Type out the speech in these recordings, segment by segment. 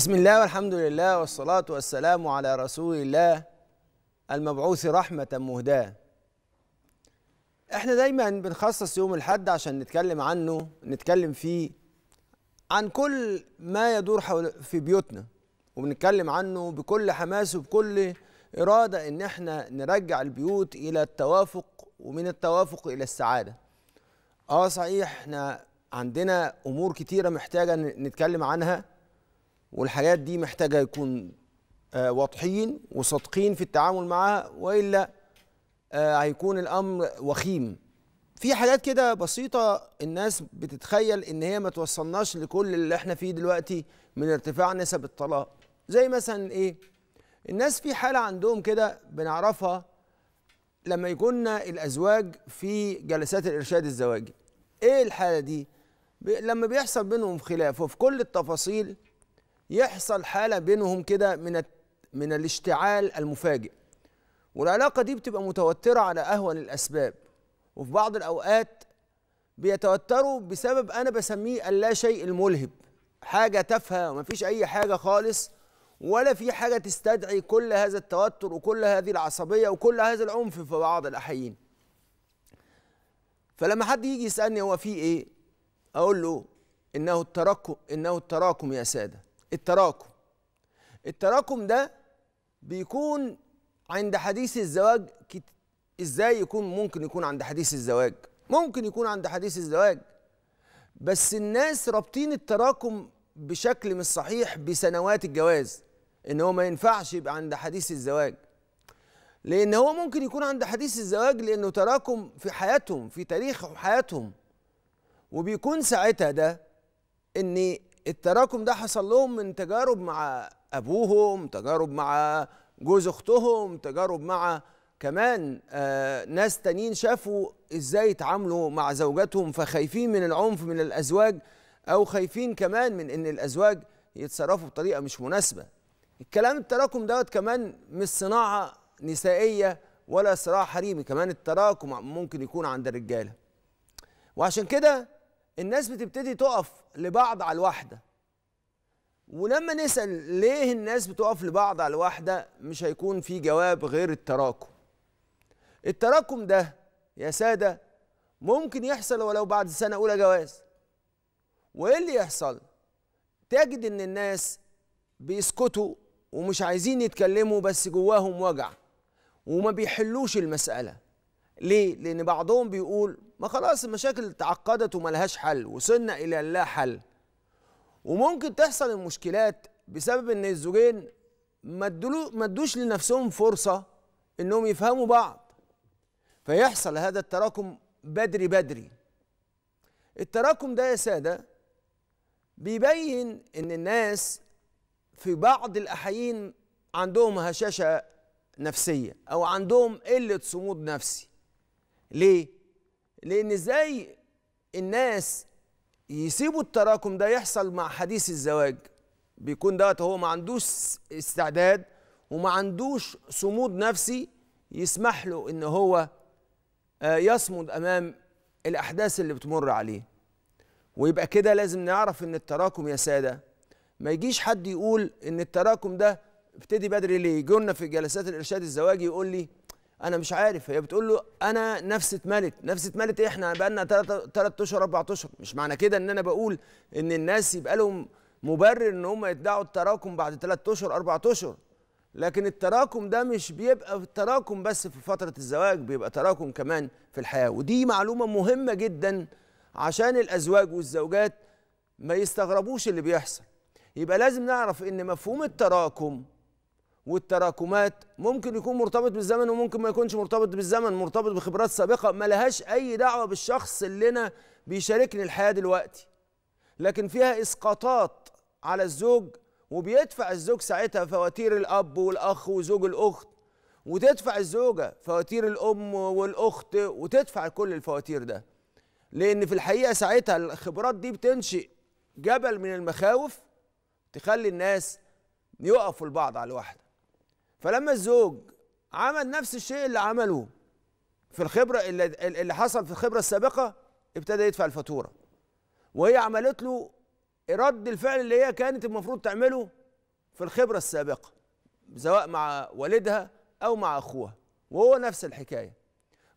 بسم الله والحمد لله والصلاة والسلام على رسول الله المبعوث رحمة مهداة احنا دايما بنخصص يوم الحد عشان نتكلم عنه نتكلم فيه عن كل ما يدور حول في بيوتنا وبنتكلم عنه بكل حماس وبكل إرادة إن احنا نرجع البيوت إلى التوافق ومن التوافق إلى السعادة اه صحيح احنا عندنا أمور كتيرة محتاجة نتكلم عنها والحاجات دي محتاجه يكون آه، واضحين وصادقين في التعامل معها والا آه، هيكون الامر وخيم في حاجات كده بسيطة الناس بتتخيل إن هي ما توصلناش لكل اللي إحنا فيه دلوقتي من ارتفاع نسب الطلاق زي مثلا إيه الناس في حالة عندهم كده بنعرفها لما يكون الأزواج في جلسات الإرشاد الزواجي إيه الحالة دي لما بيحصل بينهم خلاف وفي كل التفاصيل يحصل حاله بينهم كده من من الاشتعال المفاجئ والعلاقه دي بتبقى متوتره على اهون الاسباب وفي بعض الاوقات بيتوتروا بسبب انا بسميه اللا شيء الملهب حاجه تافهه ومفيش اي حاجه خالص ولا في حاجه تستدعي كل هذا التوتر وكل هذه العصبيه وكل هذا العنف في بعض الاحيين فلما حد يجي يسالني هو في ايه اقول له انه التراكم انه التراكم يا ساده التراكم التراكم ده بيكون عند حديث الزواج ازاي يكون ممكن يكون عند حديث الزواج ممكن يكون عند حديث الزواج بس الناس رابطين التراكم بشكل مش صحيح بسنوات الجواز ان هو ما ينفعش يبقى عند حديث الزواج لان هو ممكن يكون عند حديث الزواج لانه تراكم في حياتهم في تاريخ حياتهم وبيكون ساعتها ده ان التراكم ده حصل لهم من تجارب مع ابوهم تجارب مع جوز اختهم تجارب مع كمان آه ناس تانيين شافوا ازاي يتعاملوا مع زوجاتهم فخايفين من العنف من الازواج او خايفين كمان من ان الازواج يتصرفوا بطريقه مش مناسبه الكلام التراكم دوت كمان مش صناعه نسائيه ولا صراع حريمي كمان التراكم ممكن يكون عند الرجاله وعشان كده الناس بتبتدي تقف لبعض على الواحده ولما نسال ليه الناس بتقف لبعض على الواحده مش هيكون في جواب غير التراكم التراكم ده يا ساده ممكن يحصل ولو بعد سنه اولى جواز وايه اللي يحصل تجد ان الناس بيسكتوا ومش عايزين يتكلموا بس جواهم وجع وما بيحلوش المساله ليه لان بعضهم بيقول ما خلاص المشاكل تعقدت وما لهاش حل وصلنا الى لا حل وممكن تحصل المشكلات بسبب ان الزوجين ما ادوش لنفسهم فرصه انهم يفهموا بعض فيحصل هذا التراكم بدري بدري التراكم ده يا ساده بيبين ان الناس في بعض الاحيين عندهم هشاشه نفسيه او عندهم قله صمود نفسي ليه لان ازاي الناس يسيبوا التراكم ده يحصل مع حديث الزواج بيكون دوت هو ما عندوش استعداد وما عندوش صمود نفسي يسمح له ان هو آه، يصمد امام الاحداث اللي بتمر عليه ويبقى كده لازم نعرف ان التراكم يا ساده ما يجيش حد يقول ان التراكم ده ابتدي بدري ليه يجي لنا في جلسات الارشاد الزواجي يقول لي انا مش عارف هي بتقول له انا نفس اتملت نفس اتملت ايه؟ احنا بقى لنا 3 اشهر 4 اشهر مش معنى كده ان انا بقول ان الناس يبقى لهم مبرر ان هم يدعوا التراكم بعد 3 اشهر 4 اشهر لكن التراكم ده مش بيبقى التراكم بس في فتره الزواج بيبقى تراكم كمان في الحياه ودي معلومه مهمه جدا عشان الازواج والزوجات ما يستغربوش اللي بيحصل يبقى لازم نعرف ان مفهوم التراكم والتراكمات ممكن يكون مرتبط بالزمن وممكن ما يكونش مرتبط بالزمن مرتبط بخبرات سابقه ما لهاش اي دعوه بالشخص اللي انا بيشاركني الحياه دلوقتي لكن فيها اسقاطات على الزوج وبيدفع الزوج ساعتها فواتير الاب والاخ وزوج الاخت وتدفع الزوجه فواتير الام والاخت وتدفع كل الفواتير ده لان في الحقيقه ساعتها الخبرات دي بتنشئ جبل من المخاوف تخلي الناس يقفوا البعض على الواحده فلما الزوج عمل نفس الشيء اللي عمله في الخبرة اللي, اللي حصل في الخبرة السابقة ابتدى يدفع الفاتورة وهي عملت له رد الفعل اللي هي كانت المفروض تعمله في الخبرة السابقة سواء مع والدها أو مع أخوها وهو نفس الحكاية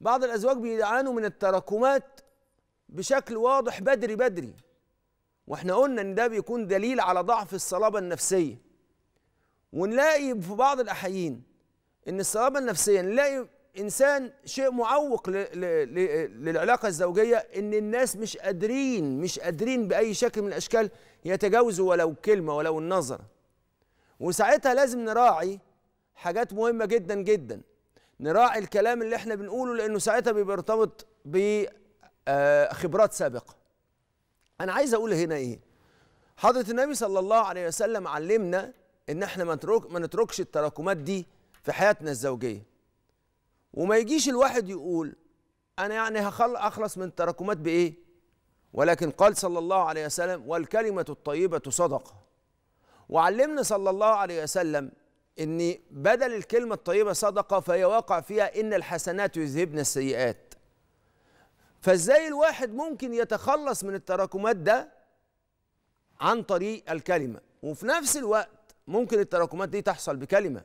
بعض الأزواج بيعانوا من التراكمات بشكل واضح بدري بدري واحنا قلنا ان ده بيكون دليل على ضعف الصلابة النفسية ونلاقي في بعض الاحيين ان الصلابه النفسيه نلاقي انسان شيء معوق للعلاقه الزوجيه ان الناس مش قادرين مش قادرين باي شكل من الاشكال يتجاوزوا ولو كلمه ولو النظر وساعتها لازم نراعي حاجات مهمه جدا جدا نراعي الكلام اللي احنا بنقوله لانه ساعتها بيرتبط بخبرات آه، سابقه انا عايز اقول هنا ايه حضره النبي صلى الله عليه وسلم علمنا ان احنا ما نترك ما نتركش التراكمات دي في حياتنا الزوجيه وما يجيش الواحد يقول انا يعني هخل اخلص من التراكمات بايه ولكن قال صلى الله عليه وسلم والكلمه الطيبه صدقه وعلمنا صلى الله عليه وسلم ان بدل الكلمه الطيبه صدقه فهي واقع فيها ان الحسنات يذهبن السيئات فازاي الواحد ممكن يتخلص من التراكمات ده عن طريق الكلمه وفي نفس الوقت ممكن التراكمات دي تحصل بكلمه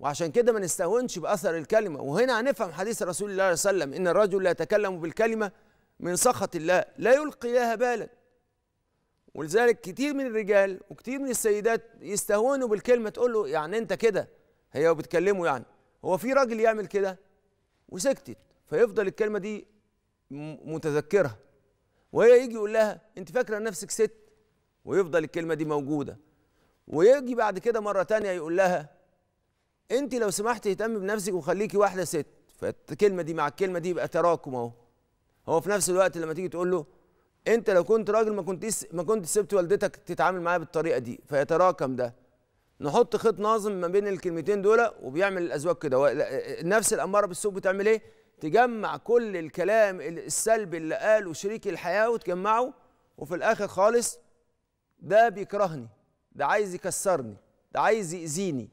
وعشان كده ما نستهونش باثر الكلمه وهنا هنفهم حديث رسول الله صلى الله عليه وسلم ان الرجل لا يتكلم بالكلمه من سخط الله لا يلقي لها بالا ولذلك كتير من الرجال وكتير من السيدات يستهونوا بالكلمه تقول له يعني انت كده هي بتكلمه يعني هو في راجل يعمل كده وسكتت فيفضل الكلمه دي متذكرها وهي يجي يقول لها انت فاكره نفسك ست ويفضل الكلمه دي موجوده ويجي بعد كده مرة تانية يقول لها انت لو سمحت اهتمي بنفسك وخليكي واحدة ست فالكلمة دي مع الكلمة دي يبقى تراكم اهو هو في نفس الوقت لما تيجي تقول له انت لو كنت راجل ما كنت ما كنت سبت والدتك تتعامل معايا بالطريقة دي فيتراكم ده نحط خيط ناظم ما بين الكلمتين دول وبيعمل الازواج كده نفس الاماره بالسوق بتعمل ايه؟ تجمع كل الكلام السلبي اللي قاله شريك الحياه وتجمعه وفي الاخر خالص ده بيكرهني ده عايز يكسرني ده عايز يأذيني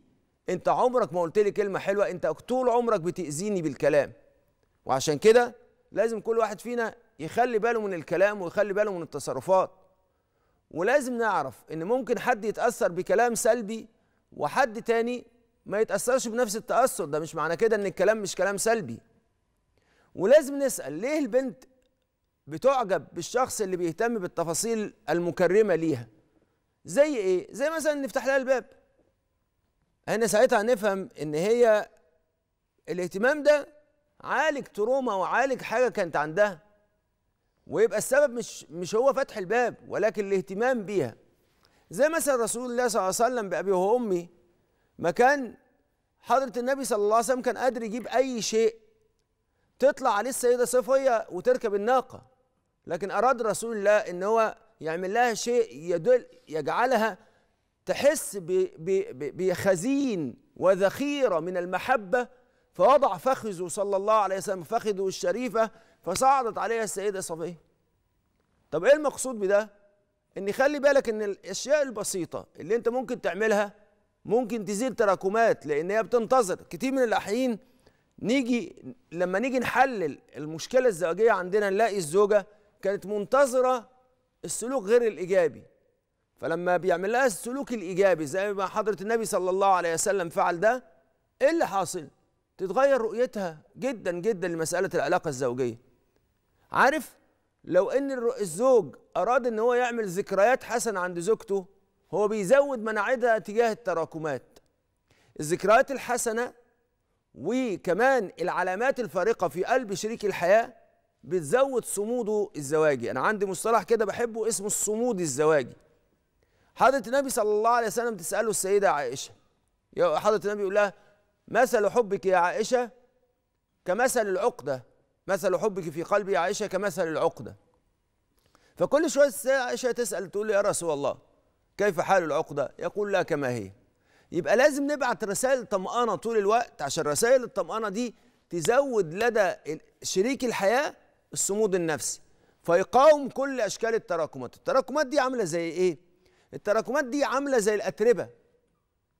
انت عمرك ما قلت لي كلمة حلوة انت طول عمرك بتأذيني بالكلام وعشان كده لازم كل واحد فينا يخلي باله من الكلام ويخلي باله من التصرفات ولازم نعرف ان ممكن حد يتأثر بكلام سلبي وحد تاني ما يتأثرش بنفس التأثر ده مش معنى كده ان الكلام مش كلام سلبي ولازم نسأل ليه البنت بتعجب بالشخص اللي بيهتم بالتفاصيل المكرمة ليها زي ايه زي مثلا نفتح لها الباب هنا ساعتها نفهم ان هي الاهتمام ده عالج تروما وعالج حاجه كانت عندها ويبقى السبب مش مش هو فتح الباب ولكن الاهتمام بيها زي مثلا رسول الله صلى الله عليه وسلم بابي وامي ما كان حضره النبي صلى الله عليه وسلم كان قادر يجيب اي شيء تطلع عليه السيده صفيه وتركب الناقه لكن اراد رسول الله ان هو يعمل لها شيء يدل يجعلها تحس بخزين وذخيرة من المحبة فوضع فخذه صلى الله عليه وسلم فخذه الشريفة فصعدت عليها السيدة صفية طب ايه المقصود بده ان خلي بالك ان الاشياء البسيطة اللي انت ممكن تعملها ممكن تزيل تراكمات لان هي بتنتظر كتير من الاحيين نيجي لما نيجي نحلل المشكلة الزواجية عندنا نلاقي الزوجة كانت منتظرة السلوك غير الإيجابي فلما بيعمل لها السلوك الإيجابي زي ما حضرة النبي صلى الله عليه وسلم فعل ده إيه اللي حاصل؟ تتغير رؤيتها جدا جدا لمسألة العلاقة الزوجية عارف لو ان الزوج اراد ان هو يعمل ذكريات حسنه عند زوجته هو بيزود مناعتها تجاه التراكمات الذكريات الحسنه وكمان العلامات الفارقه في قلب شريك الحياه بتزود صموده الزواجي انا عندي مصطلح كده بحبه اسمه الصمود الزواجي حضره النبي صلى الله عليه وسلم تساله السيده عائشه حضره النبي يقول لها مثل حبك يا عائشه كمثل العقده مثل حبك في قلبي يا عائشه كمثل العقده فكل شويه السيده عائشه تسال تقول يا رسول الله كيف حال العقده يقول لا كما هي يبقى لازم نبعت رسائل طمأنة طول الوقت عشان رسائل الطمأنة دي تزود لدى شريك الحياة الصمود النفسي فيقاوم كل اشكال التراكمات التراكمات دي عامله زي ايه التراكمات دي عامله زي الاتربه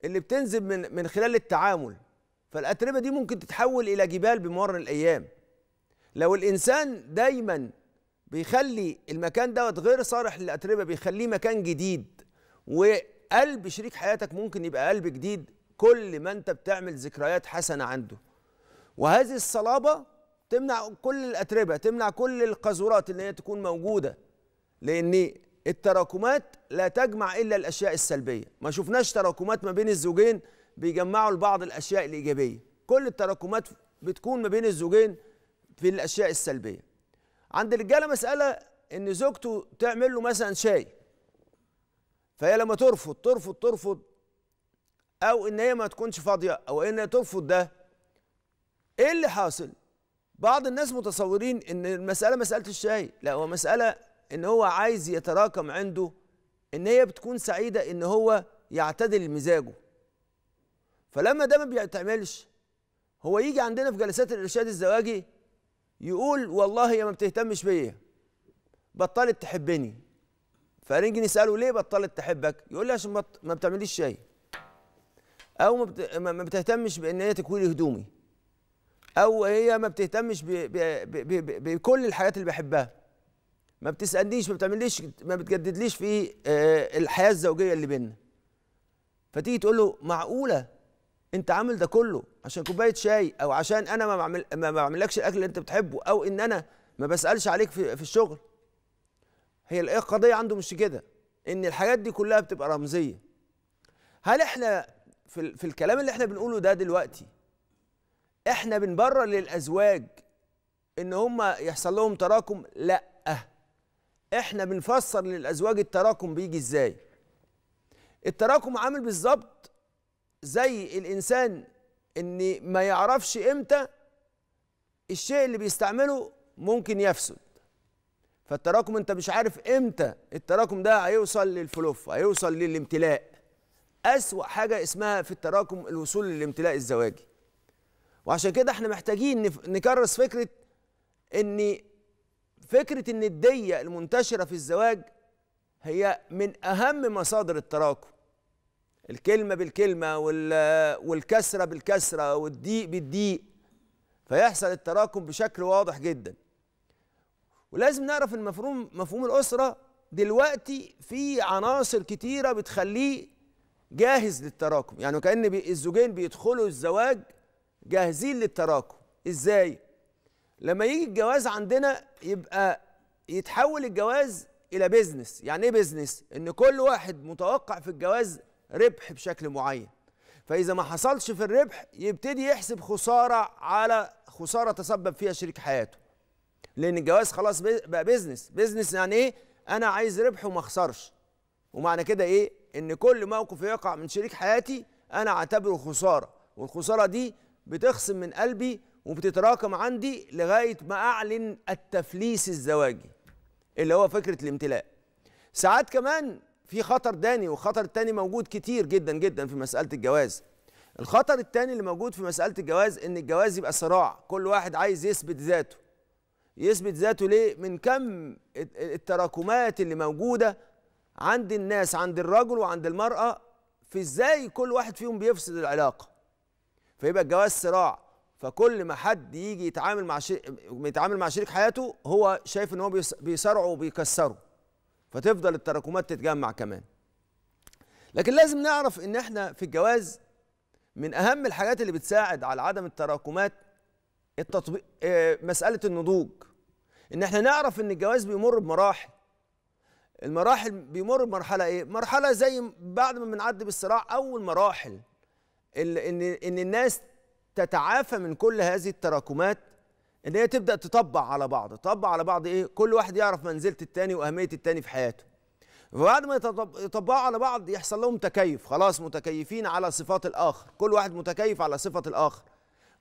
اللي بتنزل من من خلال التعامل فالاتربه دي ممكن تتحول الى جبال بمر الايام لو الانسان دايما بيخلي المكان دوت غير صالح للاتربه بيخليه مكان جديد وقلب شريك حياتك ممكن يبقى قلب جديد كل ما انت بتعمل ذكريات حسنه عنده وهذه الصلابه تمنع كل الاتربه تمنع كل القاذورات ان هي تكون موجوده لان التراكمات لا تجمع الا الاشياء السلبيه ما شفناش تراكمات ما بين الزوجين بيجمعوا لبعض الاشياء الايجابيه كل التراكمات بتكون ما بين الزوجين في الاشياء السلبيه عند الرجاله مساله ان زوجته تعمل له مثلا شاي فهي لما ترفض ترفض ترفض او ان هي ما تكونش فاضيه او ان هي ترفض ده ايه اللي حاصل بعض الناس متصورين ان المساله مساله الشاي لا هو مساله ان هو عايز يتراكم عنده ان هي بتكون سعيده ان هو يعتدل مزاجه فلما ده ما بيتعملش هو يجي عندنا في جلسات الارشاد الزواجي يقول والله هي ما بتهتمش بيا بطلت تحبني فنيجي نساله ليه بطلت تحبك يقول لي عشان ما بتعمليش شاي او ما بتهتمش بان هي تكوير هدومي او هي ما بتهتمش بكل الحاجات اللي بحبها ما بتسالنيش ما بتعمليش ما بتجددليش في آه، الحياه الزوجيه اللي بينا فتيجي تقول له معقوله انت عامل ده كله عشان كوبايه شاي او عشان انا ما بعمل ما بعملكش الاكل اللي انت بتحبه او ان انا ما بسالش عليك في, في الشغل هي القضيه عنده مش كده ان الحاجات دي كلها بتبقى رمزيه هل احنا في, في الكلام اللي احنا بنقوله ده دلوقتي احنا بنبرر للازواج ان هم يحصل لهم تراكم لا احنا بنفسر للازواج التراكم بيجي ازاي التراكم عامل بالظبط زي الانسان ان ما يعرفش امتى الشيء اللي بيستعمله ممكن يفسد فالتراكم انت مش عارف امتى التراكم ده هيوصل للفلوف هيوصل للامتلاء اسوا حاجه اسمها في التراكم الوصول للامتلاء الزواجي وعشان كده احنا محتاجين نكرس فكره ان فكره النديه المنتشره في الزواج هي من اهم مصادر التراكم الكلمه بالكلمه والكسره بالكسره والضيق بالضيق فيحصل التراكم بشكل واضح جدا ولازم نعرف ان مفهوم مفهوم الاسره دلوقتي في عناصر كتيره بتخليه جاهز للتراكم يعني كان الزوجين بيدخلوا الزواج جاهزين للتراكم ازاي لما يجي الجواز عندنا يبقى يتحول الجواز الى بيزنس يعني ايه بيزنس ان كل واحد متوقع في الجواز ربح بشكل معين فاذا ما حصلش في الربح يبتدي يحسب خساره على خساره تسبب فيها شريك حياته لان الجواز خلاص بقى بيزنس بيزنس يعني ايه انا عايز ربح وما اخسرش ومعنى كده ايه ان كل موقف يقع من شريك حياتي انا اعتبره خساره والخساره دي بتخصم من قلبي وبتتراكم عندي لغايه ما اعلن التفليس الزواجي اللي هو فكره الامتلاء ساعات كمان في خطر داني وخطر تاني موجود كتير جدا جدا في مساله الجواز الخطر التاني اللي موجود في مساله الجواز ان الجواز يبقى صراع كل واحد عايز يثبت ذاته يثبت ذاته ليه من كم التراكمات اللي موجوده عند الناس عند الرجل وعند المراه في ازاي كل واحد فيهم بيفسد العلاقه فيبقى الجواز صراع فكل ما حد يجي يتعامل مع شريك يتعامل مع شريك حياته هو شايف ان هو بيصارعه وبيكسره فتفضل التراكمات تتجمع كمان لكن لازم نعرف ان احنا في الجواز من اهم الحاجات اللي بتساعد على عدم التراكمات التطبيق آه، مساله النضوج ان احنا نعرف ان الجواز بيمر بمراحل المراحل بيمر بمرحله ايه مرحله زي بعد ما بنعدي بالصراع اول مراحل ان ان الناس تتعافى من كل هذه التراكمات ان هي تبدا تطبع على بعض تطبع على بعض ايه كل واحد يعرف منزله التاني واهميه التاني في حياته وبعد ما يطبقوا على بعض يحصل لهم تكيف خلاص متكيفين على صفات الاخر كل واحد متكيف على صفه الاخر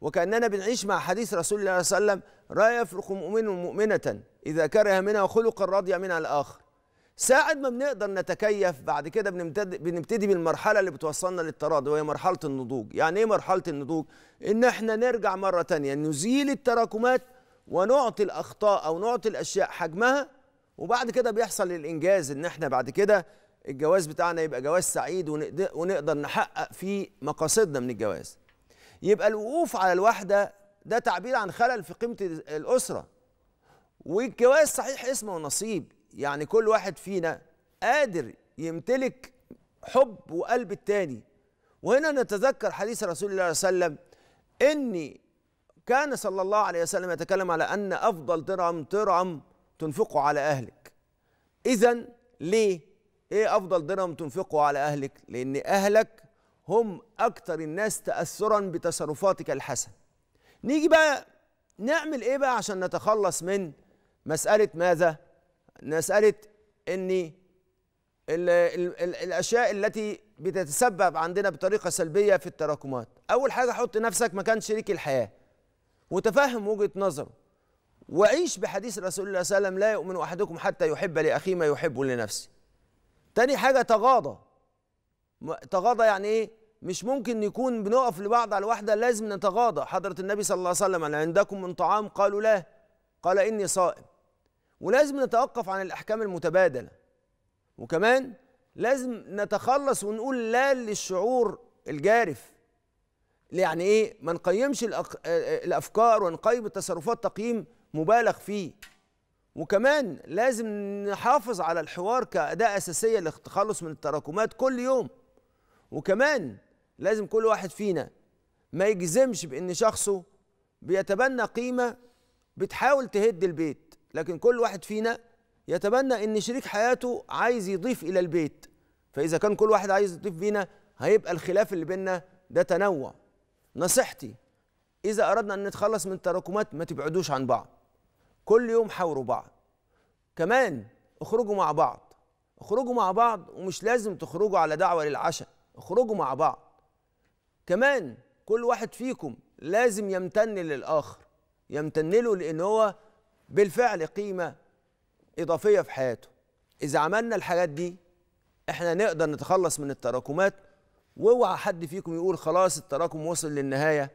وكاننا بنعيش مع حديث رسول الله صلى الله عليه وسلم لا يفرق مؤمن مؤمنه اذا كره منها خلقا رضي منها الاخر ساعد ما بنقدر نتكيف بعد كده بنبتدي بنبتدي بالمرحله اللي بتوصلنا للتراضي وهي مرحله النضوج يعني ايه مرحله النضوج ان احنا نرجع مره تانية نزيل التراكمات ونعطي الاخطاء او نعطي الاشياء حجمها وبعد كده بيحصل الانجاز ان احنا بعد كده الجواز بتاعنا يبقى جواز سعيد ونقدر نحقق فيه مقاصدنا من الجواز يبقى الوقوف على الوحده ده تعبير عن خلل في قيمه الاسره والجواز صحيح اسمه ونصيب يعني كل واحد فينا قادر يمتلك حب وقلب التاني وهنا نتذكر حديث رسول الله صلى الله عليه وسلم ان كان صلى الله عليه وسلم يتكلم على ان افضل درهم درهم تنفقه على اهلك اذا ليه ايه افضل درهم تنفقه على اهلك لان اهلك هم اكثر الناس تاثرا بتصرفاتك الحسن نيجي بقى نعمل ايه بقى عشان نتخلص من مساله ماذا مساله ان الاشياء التي بتتسبب عندنا بطريقه سلبيه في التراكمات اول حاجه حط نفسك مكان شريك الحياه وتفهم وجهه نظره وعيش بحديث رسول الله صلى الله عليه وسلم لا يؤمن احدكم حتى يحب لاخيه ما يحب لنفسه تاني حاجه تغاضى تغاضى يعني ايه مش ممكن يكون بنقف لبعض على واحدة لازم نتغاضى حضره النبي صلى الله عليه وسلم عندكم من طعام قالوا لا قال اني صائم ولازم نتوقف عن الاحكام المتبادله وكمان لازم نتخلص ونقول لا للشعور الجارف يعني ايه ما نقيمش الافكار ونقيم التصرفات تقييم مبالغ فيه وكمان لازم نحافظ على الحوار كأداة أساسية للتخلص من التراكمات كل يوم وكمان لازم كل واحد فينا ما يجزمش بأن شخصه بيتبنى قيمة بتحاول تهد البيت لكن كل واحد فينا يتمنى ان شريك حياته عايز يضيف الى البيت فاذا كان كل واحد عايز يضيف بينا هيبقى الخلاف اللي بيننا ده تنوع نصيحتي اذا اردنا ان نتخلص من التراكمات ما تبعدوش عن بعض كل يوم حاوروا بعض كمان اخرجوا مع بعض اخرجوا مع بعض ومش لازم تخرجوا على دعوه للعشاء اخرجوا مع بعض كمان كل واحد فيكم لازم يمتن للاخر يمتن له لان هو بالفعل قيمة إضافية في حياته إذا عملنا الحاجات دي إحنا نقدر نتخلص من التراكمات واوعى حد فيكم يقول خلاص التراكم وصل للنهاية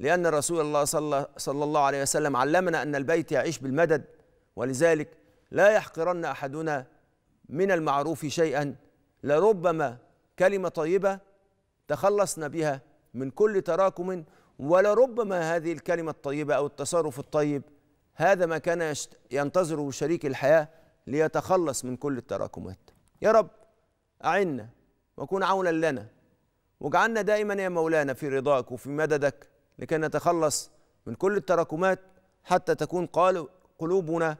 لأن رسول الله صلى, صلى الله عليه وسلم علمنا أن البيت يعيش بالمدد ولذلك لا يحقرن أحدنا من المعروف شيئا لربما كلمة طيبة تخلصنا بها من كل تراكم ولربما هذه الكلمة الطيبة أو التصرف الطيب هذا ما كان ينتظره شريك الحياة ليتخلص من كل التراكمات يا رب أعنا وكن عونا لنا واجعلنا دائما يا مولانا في رضاك وفي مددك لكي نتخلص من كل التراكمات حتى تكون قلوبنا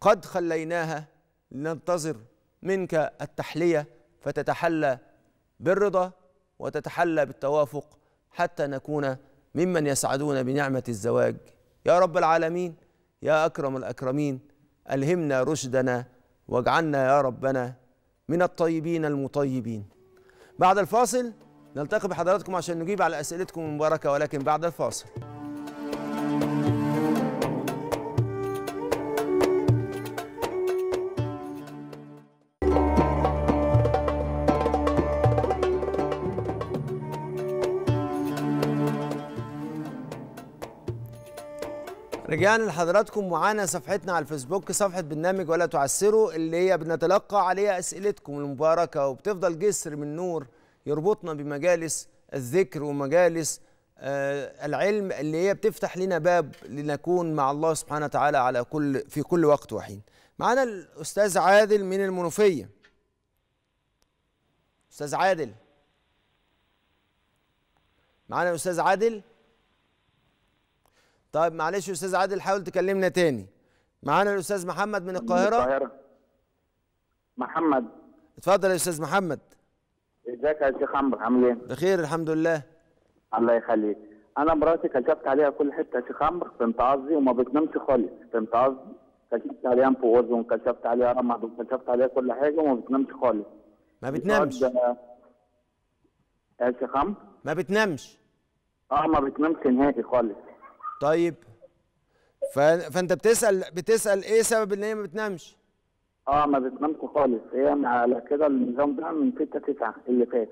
قد خليناها لننتظر منك التحلية فتتحلى بالرضا وتتحلى بالتوافق حتى نكون ممن يسعدون بنعمة الزواج يا رب العالمين يا أكرم الأكرمين ألهمنا رشدنا واجعلنا يا ربنا من الطيبين المطيبين بعد الفاصل نلتقي بحضراتكم عشان نجيب على أسئلتكم المباركة ولكن بعد الفاصل رجعنا لحضراتكم معانا صفحتنا على الفيسبوك صفحة برنامج ولا تعسروا اللي هي بنتلقى عليها أسئلتكم المباركة وبتفضل جسر من نور يربطنا بمجالس الذكر ومجالس آه العلم اللي هي بتفتح لنا باب لنكون مع الله سبحانه وتعالى على كل في كل وقت وحين. معانا الأستاذ عادل من المنوفية. أستاذ عادل معانا الأستاذ عادل طيب معلش يا استاذ عادل حاول تكلمنا تاني معانا الاستاذ محمد من القاهره من القاهره محمد اتفضل يا استاذ محمد ازيك يا شيخ عمرو عامل ايه بخير الحمد لله الله يخليك انا مراتي كشفت عليها كل حته يا شيخ عمرو فهمت قصدي وما بتنامش خالص فهمت قصدي كشفت عليها انفوز وكشفت عليها رمض وكشفت عليها كل حاجه وما بتنامش خالص ما بتنامش يا شيخ عمرو ما بتنامش اه ما بتنامش نهائي خالص طيب فانت بتسال بتسال ايه سبب ان هي ما بتنامش اه ما بتنامش خالص هي على كده النظام ده من 6 9 اللي فات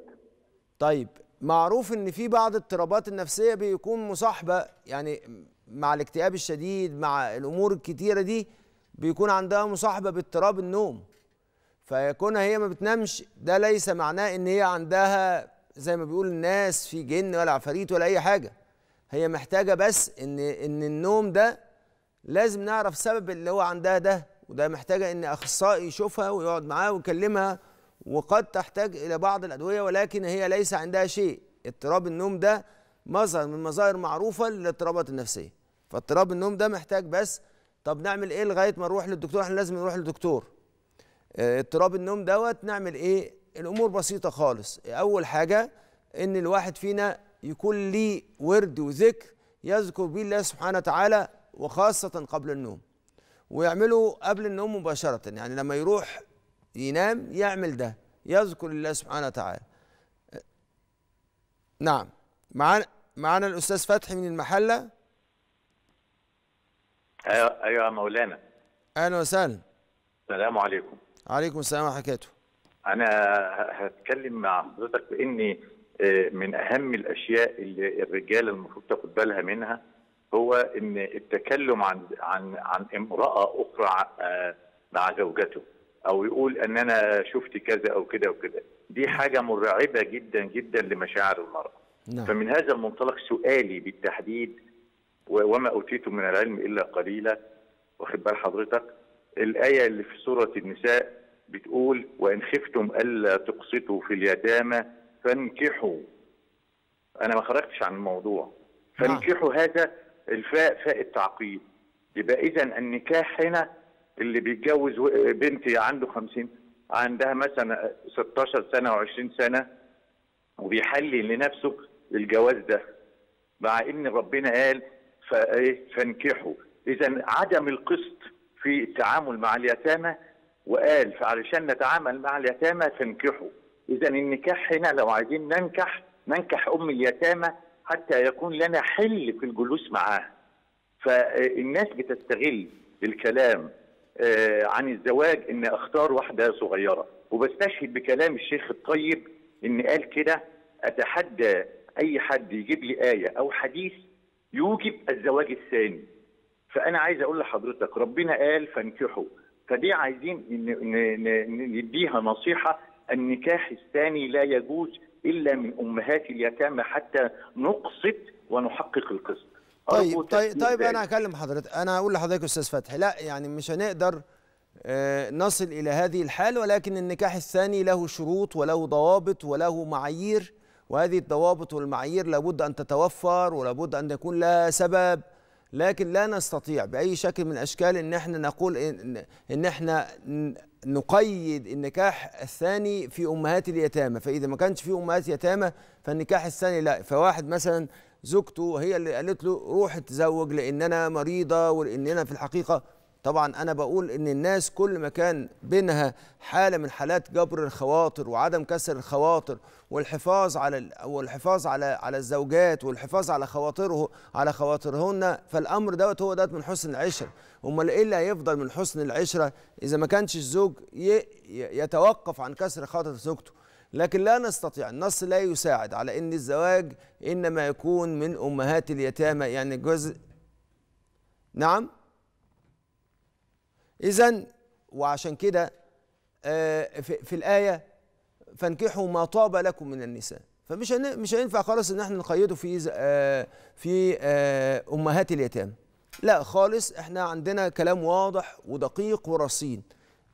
طيب معروف ان في بعض الاضطرابات النفسيه بيكون مصاحبه يعني مع الاكتئاب الشديد مع الامور الكتيره دي بيكون عندها مصاحبه باضطراب النوم فيكون هي ما بتنامش ده ليس معناه ان هي عندها زي ما بيقول الناس في جن ولا عفاريت ولا اي حاجه هي محتاجه بس ان ان النوم ده لازم نعرف سبب اللي هو عندها ده وده محتاجه ان اخصائي يشوفها ويقعد معاها ويكلمها وقد تحتاج الى بعض الادويه ولكن هي ليس عندها شيء اضطراب النوم ده مظهر من مظاهر معروفه للاضطرابات النفسيه فاضطراب النوم ده محتاج بس طب نعمل ايه لغايه ما نروح للدكتور احنا لازم نروح للدكتور آه، اضطراب النوم دوت نعمل ايه الامور بسيطه خالص اول حاجه ان الواحد فينا يكون لي ورد وذكر يذكر به الله سبحانه وتعالى وخاصة قبل النوم ويعمله قبل النوم مباشرة يعني لما يروح ينام يعمل ده يذكر الله سبحانه وتعالى نعم معانا معانا الأستاذ فتحي من المحلة أيوة أيوة مولانا أهلا وسهلا السلام عليكم عليكم السلام ورحمة أنا هتكلم مع حضرتك بإني آه، من اهم الاشياء اللي الرجال المفروض تاخد بالها منها هو ان التكلم عن عن عن امراه اخرى آه، مع زوجته او يقول ان انا شفت كذا او كده وكده دي حاجه مرعبه جدا جدا لمشاعر المراه نعم. فمن هذا المنطلق سؤالي بالتحديد وما اوتيتم من العلم الا قليلا واخد بال حضرتك الايه اللي في سوره النساء بتقول وان خفتم الا تقسطوا في اليتامى فانكحوا انا ما خرجتش عن الموضوع آه. فانكحوا هذا الفاء فاء التعقيد يبقى اذا النكاح هنا اللي بيتجوز بنت عنده 50 عندها مثلا 16 سنه و20 سنه وبيحلي لنفسه الجواز ده مع ان ربنا قال إيه، فانكحوا اذا عدم القسط في التعامل مع اليتامى وقال فعلشان نتعامل مع اليتامى فانكحوا اذا النكاح هنا لو عايزين ننكح ننكح ام اليتامى حتى يكون لنا حل في الجلوس معاها فالناس بتستغل الكلام آه، عن الزواج ان اختار واحده صغيره وبستشهد بكلام الشيخ الطيب ان قال كده اتحدى اي حد يجيب لي ايه او حديث يوجب الزواج الثاني فانا عايز اقول لحضرتك ربنا قال فانكحوا فدي عايزين نديها نصيحه النكاح الثاني لا يجوز إلا من أمهات اليتامى حتى نقسط ونحقق القسط طيب طيب, طيب أنا هكلم حضرتك أنا اقول لحضرتك أستاذ فتحي لا يعني مش هنقدر آه، نصل إلى هذه الحال ولكن النكاح الثاني له شروط وله ضوابط وله معايير وهذه الضوابط والمعايير لابد أن تتوفر ولابد أن يكون لها سبب لكن لا نستطيع باي شكل من الاشكال ان احنا نقول ان, إن احنا نقيد النكاح الثاني في امهات اليتامى فاذا ما كانش في امهات يتامى فالنكاح الثاني لا فواحد مثلا زوجته هي اللي قالت له روح اتزوج لان انا مريضه ولان انا في الحقيقه طبعا انا بقول ان الناس كل ما كان بينها حاله من حالات جبر الخواطر وعدم كسر الخواطر والحفاظ على والحفاظ على على الزوجات والحفاظ على خواطره على خواطرهن فالامر دوت هو دوت من حسن العشره امال ايه اللي هيفضل من حسن العشره اذا ما كانش الزوج يتوقف عن كسر خاطر زوجته لكن لا نستطيع النص لا يساعد على ان الزواج انما يكون من امهات اليتامى يعني جزء نعم إذا وعشان كده آه، في الآية فانكحوا ما طاب لكم من النساء فمش مش هينفع خالص ان احنا نقيده في آه، في آه، امهات اليتامى لا خالص احنا عندنا كلام واضح ودقيق ورصين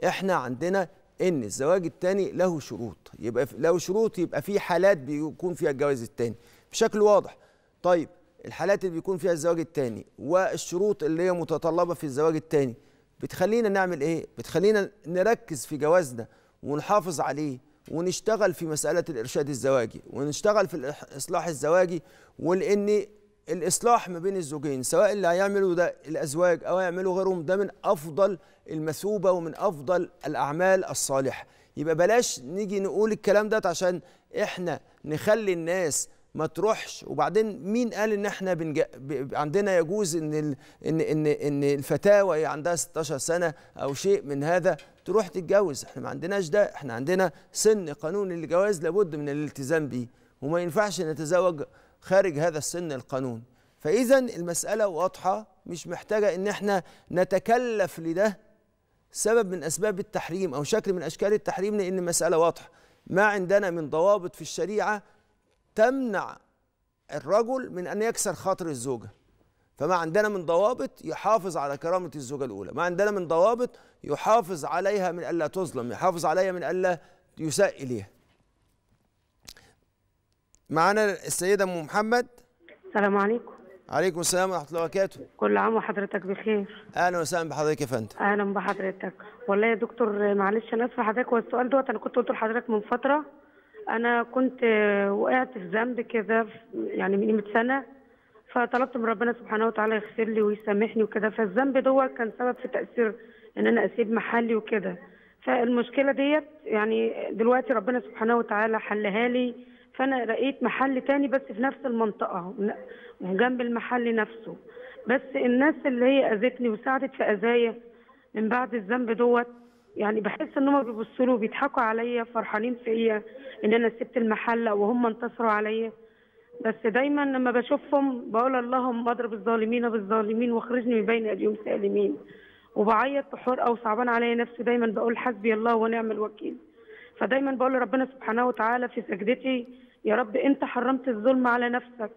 احنا عندنا ان الزواج الثاني له شروط يبقى له شروط يبقى في حالات بيكون فيها الجواز الثاني بشكل واضح طيب الحالات اللي بيكون فيها الزواج الثاني والشروط اللي هي متطلبه في الزواج الثاني بتخلينا نعمل ايه بتخلينا نركز في جوازنا ونحافظ عليه ونشتغل في مساله الارشاد الزواجي ونشتغل في الاصلاح الزواجي ولان الاصلاح ما بين الزوجين سواء اللي هيعمله ده الازواج او يعمله غيرهم ده من افضل المثوبه ومن افضل الاعمال الصالحه يبقى بلاش نيجي نقول الكلام ده عشان احنا نخلي الناس ما تروحش وبعدين مين قال ان احنا بنج... عندنا يجوز ان ال... ان ان ان الفتاوى عندها 16 سنه او شيء من هذا تروح تتجوز احنا ما عندناش ده احنا عندنا سن قانون الجواز لابد من الالتزام بيه وما ينفعش نتزوج خارج هذا السن القانون فاذا المساله واضحه مش محتاجه ان احنا نتكلف لده سبب من اسباب التحريم او شكل من اشكال التحريم لان المساله واضحه ما عندنا من ضوابط في الشريعه تمنع الرجل من ان يكسر خاطر الزوجه فما عندنا من ضوابط يحافظ على كرامه الزوجه الاولى ما عندنا من ضوابط يحافظ عليها من الا تظلم يحافظ عليها من الا يساء اليها معانا السيده ام محمد السلام عليكم عليكم السلام ورحمه الله وبركاته كل عام وحضرتك بخير اهلا وسهلا بحضرتك يا فندم اهلا بحضرتك والله يا دكتور معلش انا اسف حضرتك هو السؤال دوت انا كنت قلته لحضرتك من فتره انا كنت وقعت في ذنب كده يعني من قيمه سنه فطلبت من ربنا سبحانه وتعالى يغفر لي ويسامحني وكده فالذنب دوت كان سبب في تاثير ان انا اسيب محلي وكده فالمشكله ديت يعني دلوقتي ربنا سبحانه وتعالى حلها لي فانا لقيت محل تاني بس في نفس المنطقه جنب المحل نفسه بس الناس اللي هي اذتني وساعدت في اذايا من بعد الذنب دوت يعني بحس ان هم بيبصوا لي وبيضحكوا عليا فرحانين فيا ان انا سبت المحل وهم انتصروا عليا بس دايما لما بشوفهم بقول اللهم اضرب الظالمين بالظالمين واخرجني من بين ايديهم سالمين وبعيط بحرقه وصعبان عليا نفسي دايما بقول حسبي الله ونعم الوكيل فدايما بقول لربنا سبحانه وتعالى في سجدتي يا رب انت حرمت الظلم على نفسك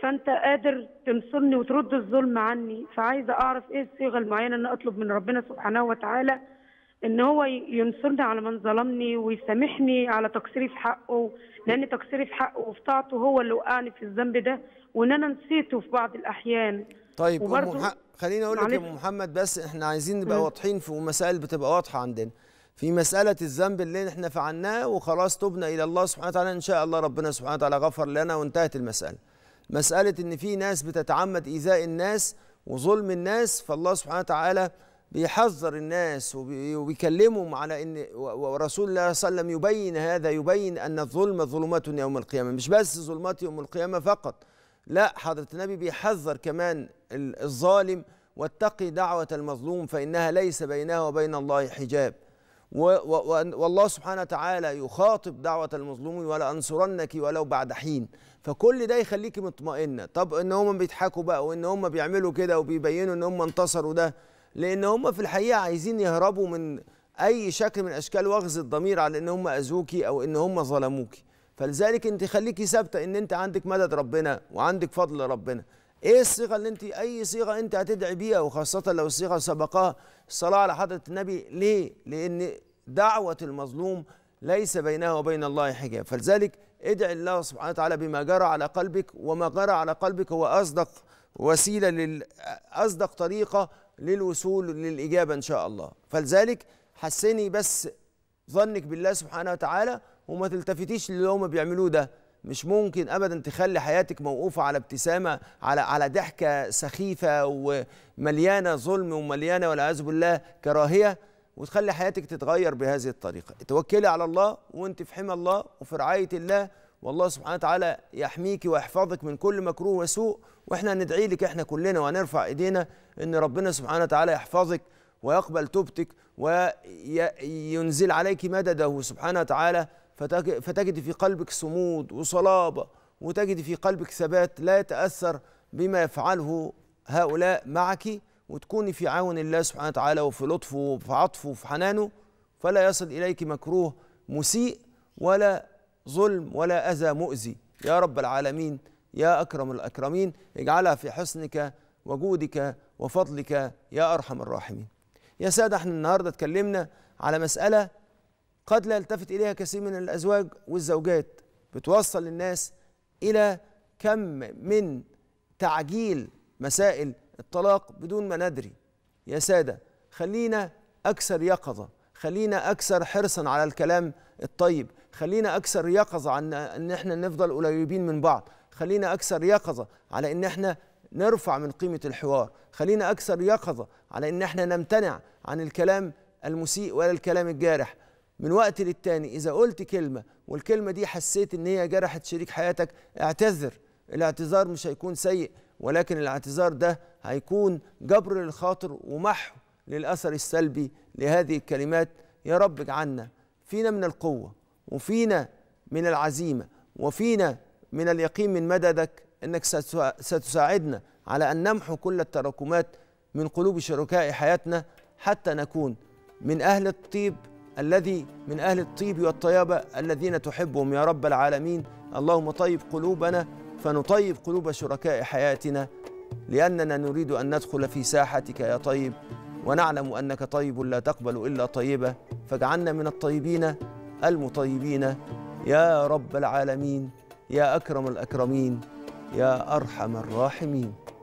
فانت قادر تنصرني وترد الظلم عني فعايزه اعرف ايه الصيغه المعينه ان اطلب من ربنا سبحانه وتعالى ان هو ينصرني على من ظلمني ويسامحني على تقصيري في حقه لان تقصيري في حقه وفي طاعته هو اللي وقعني في الذنب ده وان انا نسيته في بعض الاحيان طيب ام خليني اقول لك يا ام محمد بس احنا عايزين نبقى واضحين في مسائل بتبقى واضحه عندنا في مسألة الذنب اللي احنا فعلناه وخلاص تبنا إلى الله سبحانه وتعالى إن شاء الله ربنا سبحانه وتعالى غفر لنا وانتهت المسألة مسألة إن في ناس بتتعمد إيذاء الناس وظلم الناس فالله سبحانه وتعالى بيحذر الناس وبيكلمهم على ان ورسول الله صلى الله عليه وسلم يبين هذا يبين ان الظلم ظلمات يوم القيامه مش بس ظلمات يوم القيامه فقط لا حضره النبي بيحذر كمان الظالم واتقي دعوه المظلوم فانها ليس بينها وبين الله حجاب والله سبحانه وتعالى يخاطب دعوة المظلوم ولأنصرنك ولو بعد حين فكل ده يخليك مطمئنة طب ان هم بيضحكوا بقى وان هم بيعملوا كده وبيبينوا ان هم انتصروا ده لان هم في الحقيقه عايزين يهربوا من اي شكل من اشكال وغز الضمير على ان هم اذوكي او ان هم ظلموكي فلذلك انت خليكي ثابته ان انت عندك مدد ربنا وعندك فضل ربنا ايه الصيغه اللي انت اي صيغه انت هتدعي بيها وخاصه لو الصيغه سبقها الصلاه على حضره النبي ليه لان دعوه المظلوم ليس بينها وبين الله حجاب فلذلك ادعي الله سبحانه وتعالى بما جرى على قلبك وما جرى على قلبك هو اصدق وسيله لل اصدق طريقه للوصول للإجابة إن شاء الله فلذلك حسني بس ظنك بالله سبحانه وتعالى وما تلتفتيش للي هم بيعملوه ده مش ممكن ابدا تخلي حياتك موقوفه على ابتسامه على على ضحكه سخيفه ومليانه ظلم ومليانه والعياذ بالله كراهيه وتخلي حياتك تتغير بهذه الطريقه توكلي على الله وانت في حمى الله وفي رعايه الله والله سبحانه وتعالى يحميك ويحفظك من كل مكروه وسوء واحنا هندعي لك احنا كلنا وهنرفع ايدينا ان ربنا سبحانه وتعالى يحفظك ويقبل توبتك وينزل عليك مدده سبحانه وتعالى فتجد في قلبك صمود وصلابه وتجد في قلبك ثبات لا يتاثر بما يفعله هؤلاء معك وتكوني في عون الله سبحانه وتعالى وفي لطفه وفي عطفه وفي حنانه فلا يصل اليك مكروه مسيء ولا ظلم ولا أذى مؤذي يا رب العالمين يا أكرم الأكرمين اجعلها في حسنك وجودك وفضلك يا أرحم الراحمين يا سادة احنا النهاردة اتكلمنا على مسألة قد لا يلتفت إليها كثير من الأزواج والزوجات بتوصل للناس إلى كم من تعجيل مسائل الطلاق بدون ما ندري يا سادة خلينا أكثر يقظة خلينا أكثر حرصا على الكلام الطيب خلينا اكثر يقظه عن ان احنا نفضل قريبين من بعض خلينا اكثر يقظه على ان احنا نرفع من قيمه الحوار خلينا اكثر يقظه على ان احنا نمتنع عن الكلام المسيء ولا الكلام الجارح من وقت للتاني اذا قلت كلمه والكلمه دي حسيت ان هي جرحت شريك حياتك اعتذر الاعتذار مش هيكون سيء ولكن الاعتذار ده هيكون جبر للخاطر ومحو للاثر السلبي لهذه الكلمات يا رب اجعلنا فينا من القوه وفينا من العزيمة وفينا من اليقين من مددك أنك ستساعدنا على أن نمحو كل التراكمات من قلوب شركاء حياتنا حتى نكون من أهل الطيب الذي من أهل الطيب والطيابة الذين تحبهم يا رب العالمين اللهم طيب قلوبنا فنطيب قلوب شركاء حياتنا لأننا نريد أن ندخل في ساحتك يا طيب ونعلم أنك طيب لا تقبل إلا طيبة فاجعلنا من الطيبين المطيبين يا رب العالمين يا أكرم الأكرمين يا أرحم الراحمين